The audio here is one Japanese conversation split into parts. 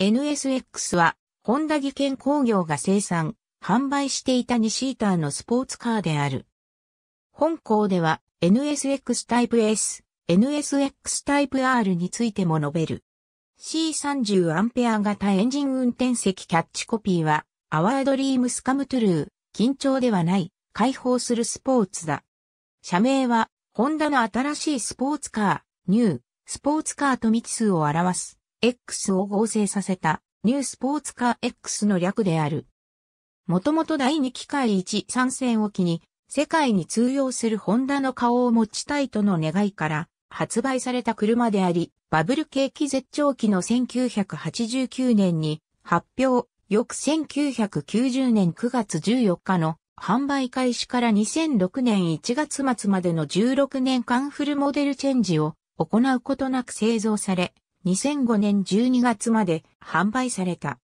NSX は、ホンダ技研工業が生産、販売していた2シーターのスポーツカーである。本校では、NSX タイプ S、NSX タイプ R についても述べる。C30 アンペア型エンジン運転席キャッチコピーは、アワードリームスカムトゥルー、緊張ではない、解放するスポーツだ。社名は、ホンダの新しいスポーツカー、ニュー、スポーツカーと未知数を表す。X を合成させたニュースポーツカー X の略である。もともと第2機械1参戦を機に世界に通用するホンダの顔を持ちたいとの願いから発売された車であり、バブル景気絶頂期の1989年に発表、翌1990年9月14日の販売開始から2006年1月末までの16年間フルモデルチェンジを行うことなく製造され、2005年12月まで販売された。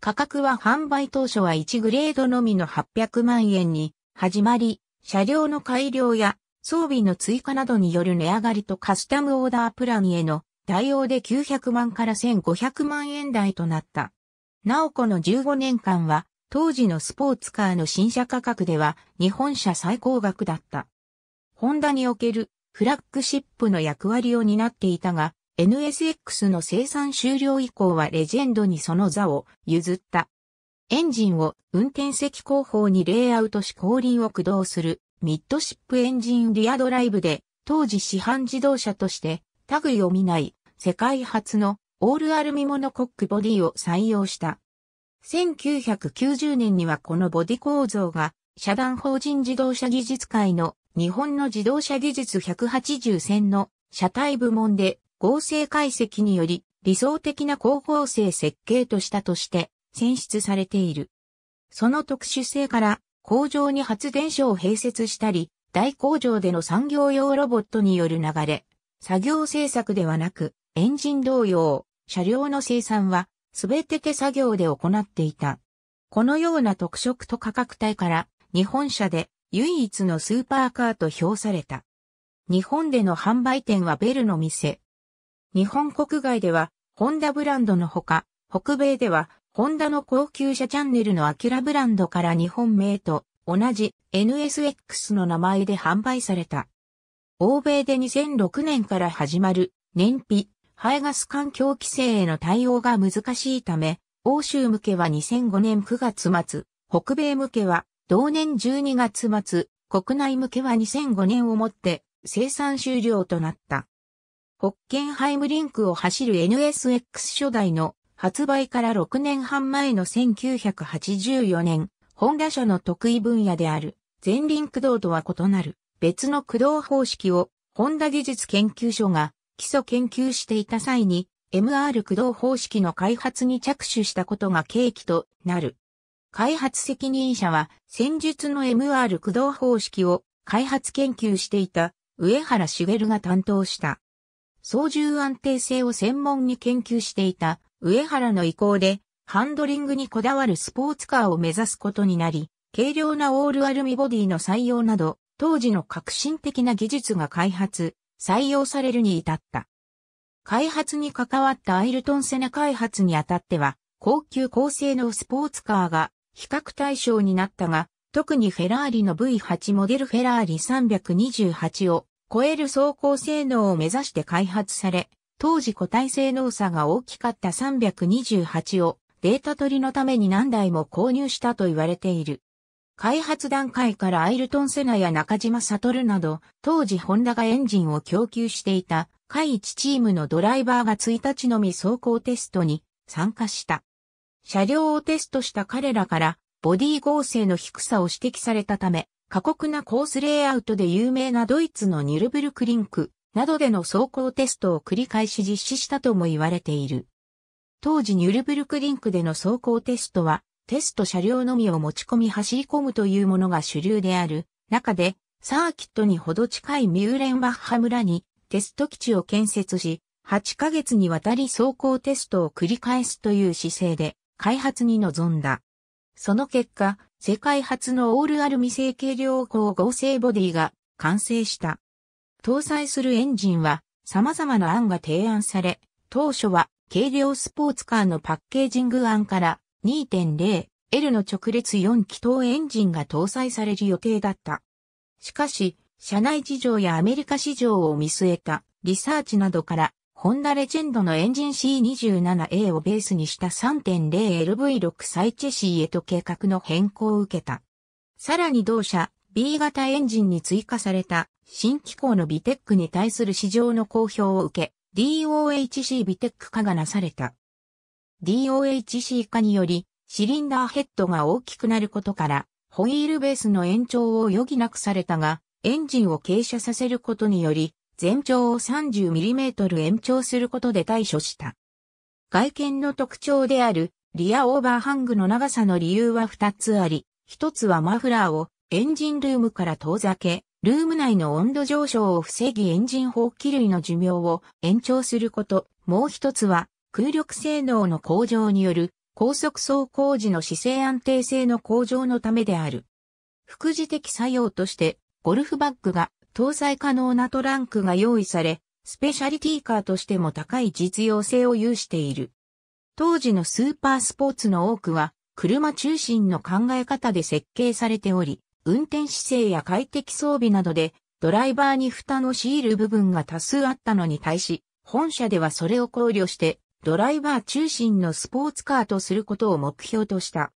価格は販売当初は1グレードのみの800万円に始まり、車両の改良や装備の追加などによる値上がりとカスタムオーダープランへの対応で900万から1500万円台となった。なおこの15年間は当時のスポーツカーの新車価格では日本車最高額だった。ホンダにおけるフラッグシップの役割を担っていたが、NSX の生産終了以降はレジェンドにその座を譲った。エンジンを運転席後方にレイアウトし後輪を駆動するミッドシップエンジンリアドライブで当時市販自動車として類を見ない世界初のオールアルミモノコックボディを採用した。1990年にはこのボディ構造が社団法人自動車技術会の日本の自動車技術180選の車体部門で合成解析により理想的な光合成設計としたとして選出されている。その特殊性から工場に発電所を併設したり、大工場での産業用ロボットによる流れ、作業政策ではなく、エンジン同様、車両の生産は、すべて手作業で行っていた。このような特色と価格帯から、日本車で唯一のスーパーカーと評された。日本での販売店はベルの店、日本国外では、ホンダブランドのほか、北米では、ホンダの高級車チャンネルのアキラブランドから日本名と同じ NSX の名前で販売された。欧米で2006年から始まる燃費、排ガス環境規制への対応が難しいため、欧州向けは2005年9月末、北米向けは同年12月末、国内向けは2005年をもって生産終了となった。ホッケンハイムリンクを走る NSX 初代の発売から6年半前の1984年、ホンダ社の得意分野である前輪駆動とは異なる別の駆動方式をホンダ技術研究所が基礎研究していた際に MR 駆動方式の開発に着手したことが契機となる。開発責任者は戦術の MR 駆動方式を開発研究していた上原茂が担当した。操縦安定性を専門に研究していた上原の意向で、ハンドリングにこだわるスポーツカーを目指すことになり、軽量なオールアルミボディの採用など、当時の革新的な技術が開発、採用されるに至った。開発に関わったアイルトンセナ開発にあたっては、高級高性能スポーツカーが比較対象になったが、特にフェラーリの V8 モデルフェラーリ328を超える走行性能を目指して開発され、当時個体性能差が大きかった328をデータ取りのために何台も購入したと言われている。開発段階からアイルトン・セナや中島悟など、当時ホンダがエンジンを供給していた、海一チームのドライバーが1日のみ走行テストに参加した。車両をテストした彼らから、ボディ合成の低さを指摘されたため、過酷なコースレイアウトで有名なドイツのニュルブルクリンクなどでの走行テストを繰り返し実施したとも言われている。当時ニュルブルクリンクでの走行テストは、テスト車両のみを持ち込み走り込むというものが主流である中で、サーキットにほど近いミューレンバッハ村にテスト基地を建設し、8ヶ月にわたり走行テストを繰り返すという姿勢で開発に臨んだ。その結果、世界初のオールアルミ製軽量方合成ボディが完成した。搭載するエンジンは様々な案が提案され、当初は軽量スポーツカーのパッケージング案から 2.0L の直列4気筒エンジンが搭載される予定だった。しかし、社内事情やアメリカ市場を見据えたリサーチなどからホンダレジェンドのエンジン C27A をベースにした 3.0LV6 サイチェシーへと計画の変更を受けた。さらに同社 B 型エンジンに追加された新機構のビテックに対する市場の公表を受け、DOHC ビテック化がなされた。DOHC 化により、シリンダーヘッドが大きくなることから、ホイールベースの延長を余儀なくされたが、エンジンを傾斜させることにより、全長を 30mm 延長することで対処した。外見の特徴であるリアオーバーハングの長さの理由は2つあり、1つはマフラーをエンジンルームから遠ざけ、ルーム内の温度上昇を防ぎエンジン放棄類の寿命を延長すること、もう一つは空力性能の向上による高速走行時の姿勢安定性の向上のためである。副次的作用として、ゴルフバッグが搭載可能なトランクが用意され、スペシャリティカーとしても高い実用性を有している。当時のスーパースポーツの多くは、車中心の考え方で設計されており、運転姿勢や快適装備などで、ドライバーに蓋の強いる部分が多数あったのに対し、本社ではそれを考慮して、ドライバー中心のスポーツカーとすることを目標とした。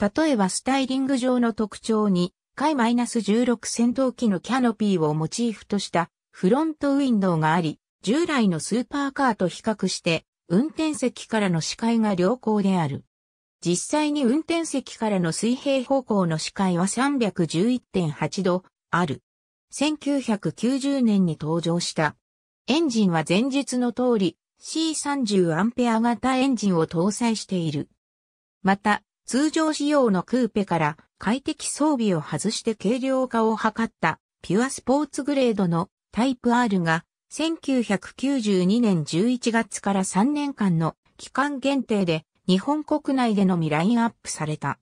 例えばスタイリング上の特徴に、回 -16 戦闘機のキャノピーをモチーフとしたフロントウィンドウがあり、従来のスーパーカーと比較して運転席からの視界が良好である。実際に運転席からの水平方向の視界は311.8度ある。1990年に登場した。エンジンは前述の通り C30 アンペア型エンジンを搭載している。また、通常仕様のクーペから快適装備を外して軽量化を図ったピュアスポーツグレードのタイプ R が1992年11月から3年間の期間限定で日本国内でのみラインアップされた。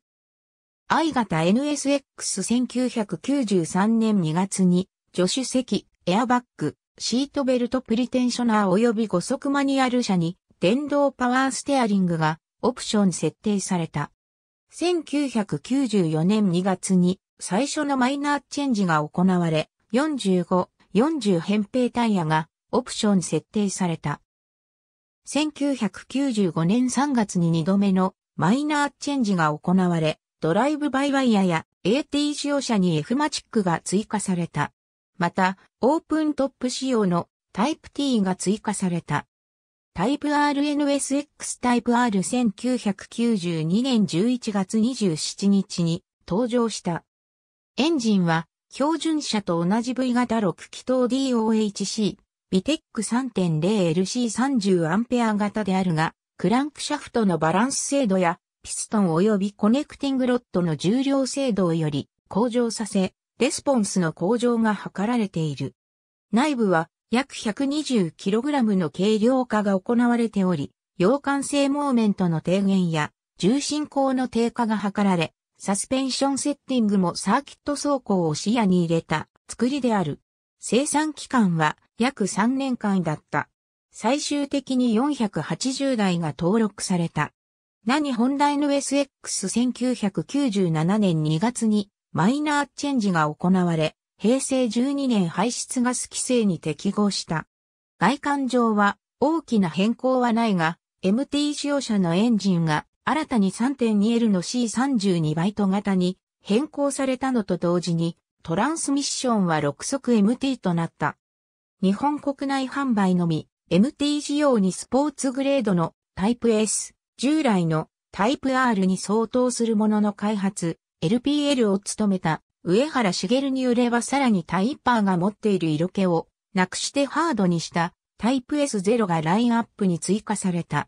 I 型 NSX1993 年2月に助手席、エアバッグ、シートベルトプリテンショナー及び5速マニュアル車に電動パワーステアリングがオプション設定された。1994年2月に最初のマイナーチェンジが行われ、45、40扁平タイヤがオプション設定された。1995年3月に2度目のマイナーチェンジが行われ、ドライブバイワイヤや AT 使用者に F マチックが追加された。また、オープントップ仕様のタイプ T が追加された。タイプ RNSX タイプ R1992 年11月27日に登場した。エンジンは標準車と同じ V 型6気筒 DOHC、ビテック 3.0LC30A 型であるが、クランクシャフトのバランス精度やピストン及びコネクティングロッドの重量精度より向上させ、レスポンスの向上が図られている。内部は約 120kg の軽量化が行われており、溶管性モーメントの低減や重心高の低下が図られ、サスペンションセッティングもサーキット走行を視野に入れた作りである。生産期間は約3年間だった。最終的に480台が登録された。何本来の SX1997 年2月にマイナーチェンジが行われ、平成12年排出ガス規制に適合した。外観上は大きな変更はないが、MT 使用者のエンジンが新たに 3.2L の C32 バイト型に変更されたのと同時に、トランスミッションは6速 MT となった。日本国内販売のみ、MT 仕様にスポーツグレードのタイプ S、従来のタイプ R に相当するものの開発、LPL を務めた上原茂によればさらにタイパーが持っている色気をなくしてハードにしたタイプ S0 がラインアップに追加された。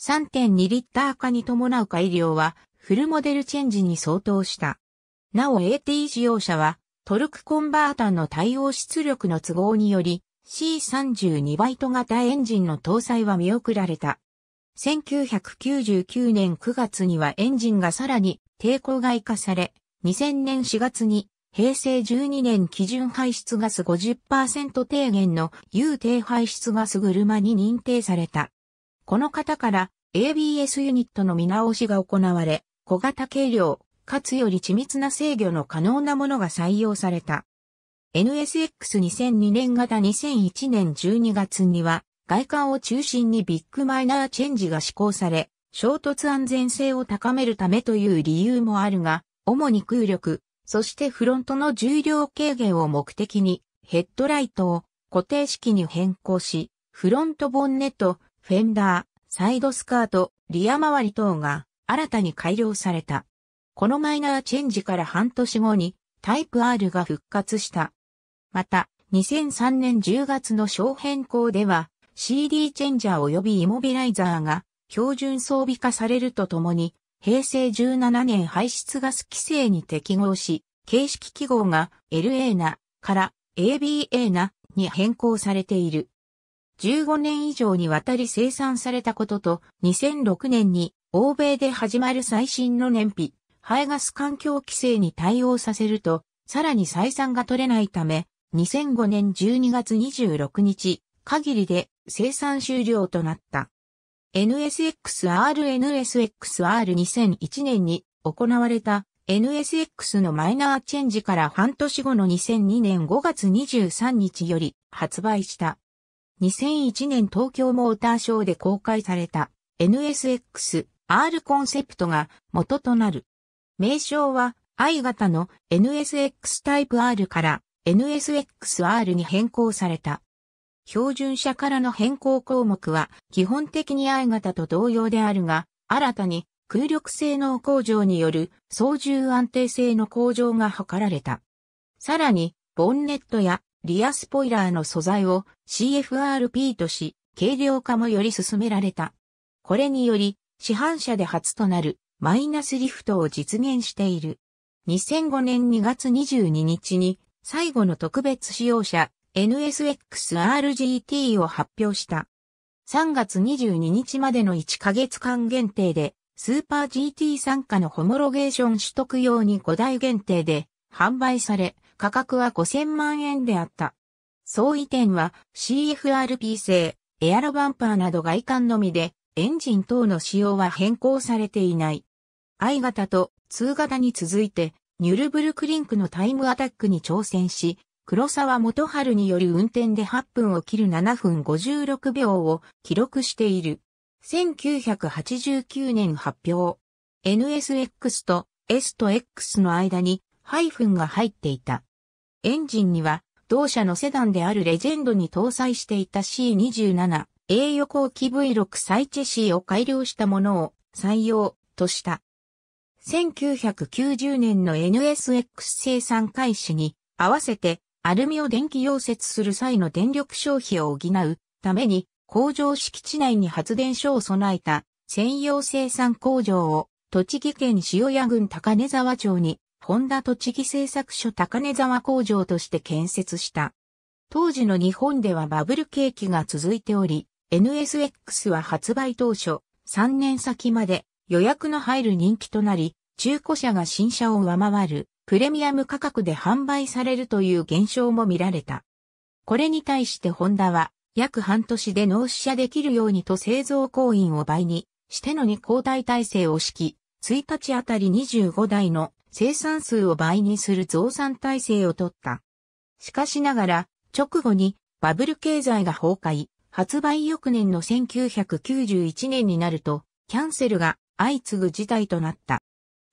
3.2リッター化に伴う改良はフルモデルチェンジに相当した。なお AT 使用者はトルクコンバータの対応出力の都合により C32 バイト型エンジンの搭載は見送られた。1999年9月にはエンジンがさらに抵抗外化され、2000年4月に平成12年基準排出ガス50%低減の有低排出ガス車に認定された。この方から ABS ユニットの見直しが行われ、小型軽量、かつより緻密な制御の可能なものが採用された。NSX2002 年型2001年12月には、外観を中心にビッグマイナーチェンジが施行され、衝突安全性を高めるためという理由もあるが、主に空力、そしてフロントの重量軽減を目的に、ヘッドライトを固定式に変更し、フロントボンネット、フェンダー、サイドスカート、リア周り等が新たに改良された。このマイナーチェンジから半年後にタイプ R が復活した。また、2003年10月の小変更では CD チェンジャー及びイモビライザーが標準装備化されるとともに平成17年排出ガス規制に適合し、形式記号が LA なから ABA なに変更されている。15年以上にわたり生産されたことと、2006年に欧米で始まる最新の燃費、排ガス環境規制に対応させると、さらに採算が取れないため、2005年12月26日限りで生産終了となった。NSXR-NSXR2001 年に行われた NSX のマイナーチェンジから半年後の2002年5月23日より発売した。2001年東京モーターショーで公開された NSX R コンセプトが元となる。名称は I 型の NSX タイプ R から NSXR に変更された。標準車からの変更項目は基本的に I 型と同様であるが、新たに空力性能向上による操縦安定性の向上が図られた。さらに、ボンネットやリアスポイラーの素材を CFRP とし、軽量化もより進められた。これにより、市販車で初となるマイナスリフトを実現している。2005年2月22日に最後の特別使用車 NSXRGT を発表した。3月22日までの1ヶ月間限定で、スーパー GT 参加のホモロゲーション取得用に5台限定で販売され、価格は5000万円であった。総移転は CFRP 製、エアロバンパーなど外観のみで、エンジン等の仕様は変更されていない。I 型と2型に続いて、ニュルブルクリンクのタイムアタックに挑戦し、黒沢元春による運転で8分を切る7分56秒を記録している。1989年発表。NSX と S と X の間にハイフンが入っていた。エンジンには同社のセダンであるレジェンドに搭載していた C27、A 横置き V6 サイチェシーを改良したものを採用とした。1990年の NSX 生産開始に合わせてアルミを電気溶接する際の電力消費を補うために工場敷地内に発電所を備えた専用生産工場を栃木県塩谷郡高根沢町に本田栃木製作所高根沢工場として建設した。当時の日本ではバブル景気が続いており、NSX は発売当初3年先まで予約の入る人気となり、中古車が新車を上回るプレミアム価格で販売されるという現象も見られた。これに対してホンダは約半年で納車できるようにと製造工員を倍にしてのに交代体制を敷き、1日あたり25台の生産数を倍にする増産体制を取った。しかしながら、直後にバブル経済が崩壊、発売翌年の1991年になると、キャンセルが相次ぐ事態となった。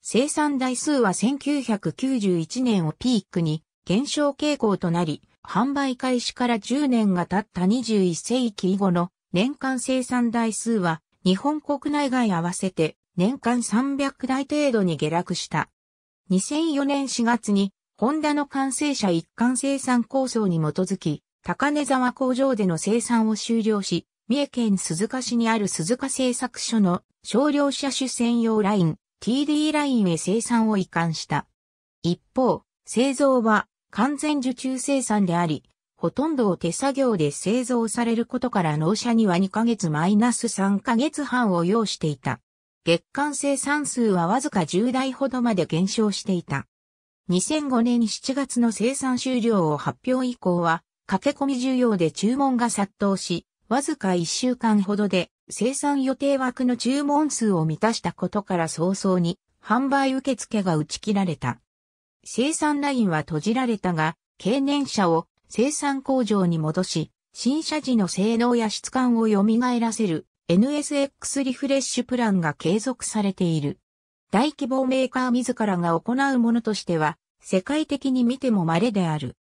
生産台数は1991年をピークに減少傾向となり、販売開始から10年が経った21世紀以後の年間生産台数は日本国内外合わせて年間300台程度に下落した。2004年4月にホンダの完成車一貫生産構想に基づき、高根沢工場での生産を終了し、三重県鈴鹿市にある鈴鹿製作所の少量車種専用ライン TD ラインへ生産を移管した。一方、製造は完全受注生産であり、ほとんどを手作業で製造されることから納車には2ヶ月マイナス3ヶ月半を要していた。月間生産数はわずか10台ほどまで減少していた。2005年7月の生産終了を発表以降は、駆け込み需要で注文が殺到し、わずか1週間ほどで生産予定枠の注文数を満たしたことから早々に販売受付が打ち切られた。生産ラインは閉じられたが、経年車を生産工場に戻し、新車時の性能や質感を蘇らせる NSX リフレッシュプランが継続されている。大規模メーカー自らが行うものとしては、世界的に見ても稀である。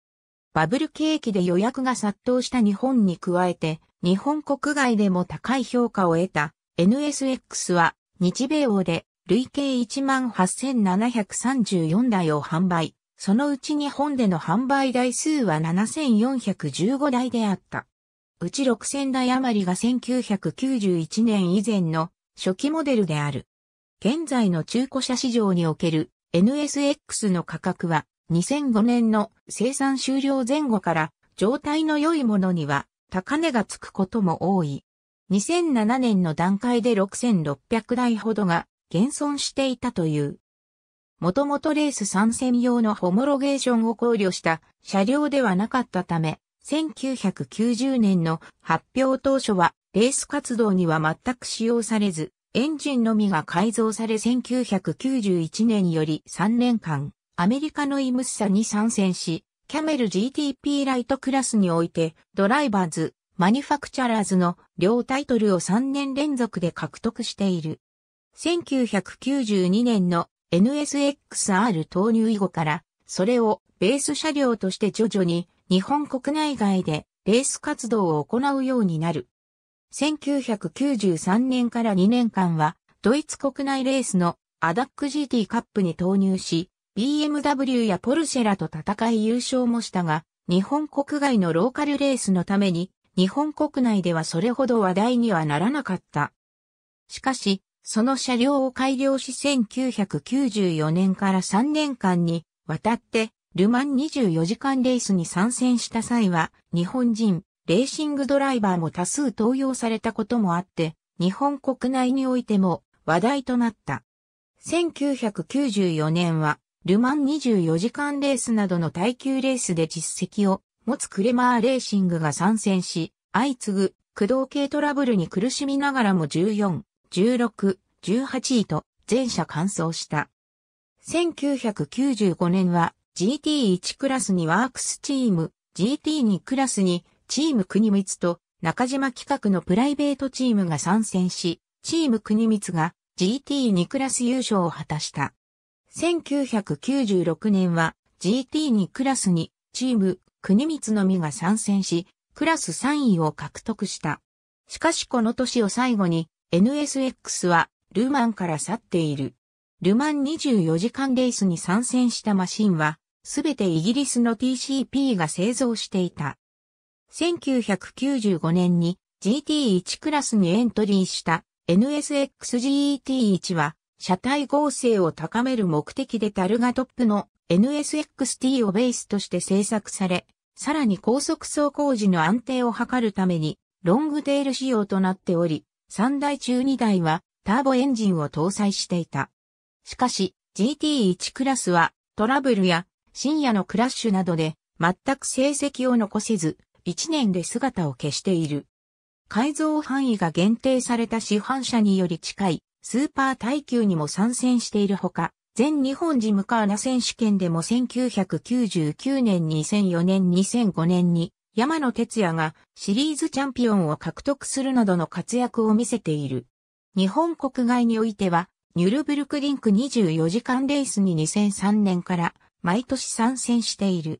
バブル景気で予約が殺到した日本に加えて、日本国外でも高い評価を得た NSX は日米欧で累計18,734台を販売。そのうち日本での販売台数は7415台であった。うち6000台余りが1991年以前の初期モデルである。現在の中古車市場における NSX の価格は2005年の生産終了前後から状態の良いものには高値がつくことも多い。2007年の段階で6600台ほどが現存していたという。もともとレース参戦用のホモロゲーションを考慮した車両ではなかったため、1990年の発表当初はレース活動には全く使用されず、エンジンのみが改造され1991年より3年間、アメリカのイムッサに参戦し、キャメル GTP ライトクラスにおいて、ドライバーズ、マニファクチャラーズの両タイトルを3年連続で獲得している。1992年の NSXR 投入以後から、それをベース車両として徐々に日本国内外でレース活動を行うようになる。1993年から2年間は、ドイツ国内レースのアダック GT カップに投入し、BMW やポルシェらと戦い優勝もしたが、日本国外のローカルレースのために、日本国内ではそれほど話題にはならなかった。しかし、その車両を改良し1994年から3年間に渡って、ルマン24時間レースに参戦した際は、日本人、レーシングドライバーも多数登用されたこともあって、日本国内においても話題となった。1994年はルマン24時間レースなどの耐久レースで実績を持つクレマーレーシングが参戦し、相次ぐ駆動系トラブルに苦しみながらも14、16、18位と全車完走した。1995年は GT1 クラスにワークスチーム、GT2 クラスにチーム国光と中島企画のプライベートチームが参戦し、チーム国光が GT2 クラス優勝を果たした。1996年は GT2 クラスにチーム国光のみが参戦し、クラス3位を獲得した。しかしこの年を最後に NSX はルマンから去っている。ルマン24時間レースに参戦したマシンは、すべてイギリスの TCP が製造していた。1995年に GT1 クラスにエントリーした NSXGT1 は車体合成を高める目的でタルガトップの NSXT をベースとして製作され、さらに高速走行時の安定を図るために、ロングテール仕様となっており、3台中2台はターボエンジンを搭載していた。しかし、GT1 クラスはトラブルや深夜のクラッシュなどで全く成績を残せず、1年で姿を消している。改造範囲が限定された市販車により近いスーパー耐久にも参戦しているほか、全日本ジムカーナ選手権でも1999年2004年2005年に山野哲也がシリーズチャンピオンを獲得するなどの活躍を見せている。日本国外においては、ニュルブルクリンク24時間レースに2003年から毎年参戦している。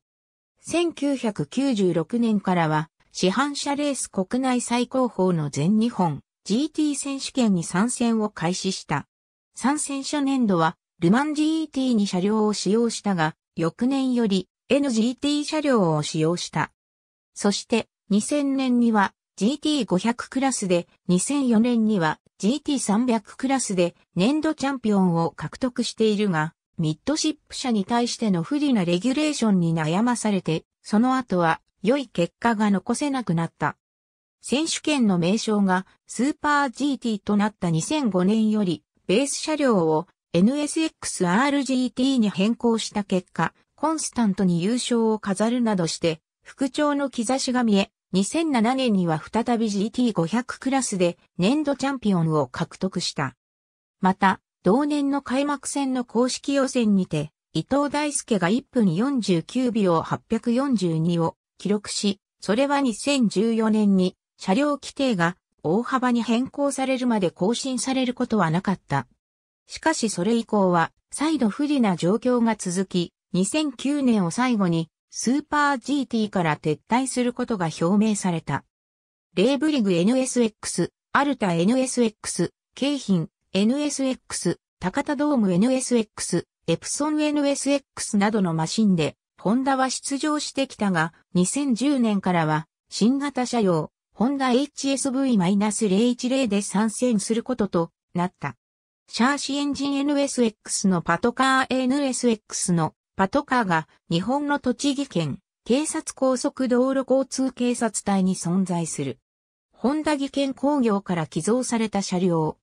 1996年からは、市販車レース国内最高峰の全日本 GT 選手権に参戦を開始した。参戦初年度は、ルマン GT に車両を使用したが、翌年より NGT 車両を使用した。そして、2000年には GT500 クラスで、2004年には GT300 クラスで年度チャンピオンを獲得しているが、ミッドシップ車に対しての不利なレギュレーションに悩まされて、その後は良い結果が残せなくなった。選手権の名称がスーパー GT となった2005年より、ベース車両を NSX-RGT に変更した結果、コンスタントに優勝を飾るなどして、復調の兆しが見え、2007年には再び GT500 クラスで年度チャンピオンを獲得した。また、同年の開幕戦の公式予選にて、伊藤大輔が1分49秒842を記録し、それは2014年に車両規定が大幅に変更されるまで更新されることはなかった。しかしそれ以降は再度不利な状況が続き、2009年を最後にスーパー GT から撤退することが表明された。レーブリグ NSX、アルタ NSX、京浜 NSX、高田ドーム NSX、エプソン NSX などのマシンで、ホンダは出場してきたが、2010年からは新型車両ホンダ HSV-010 で参戦することとなった。シャーシエンジン NSX のパトカー NSX のパトカーが日本の栃木県警察高速道路交通警察隊に存在する。ホンダ技研工業から寄贈された車両。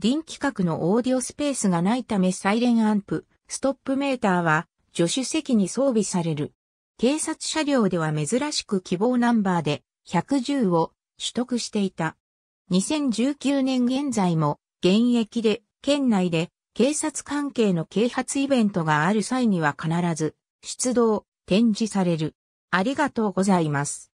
臨機格のオーディオスペースがないためサイレンアンプ、ストップメーターは助手席に装備される。警察車両では珍しく希望ナンバーで110を取得していた。2019年現在も現役で県内で警察関係の啓発イベントがある際には必ず出動、展示される。ありがとうございます。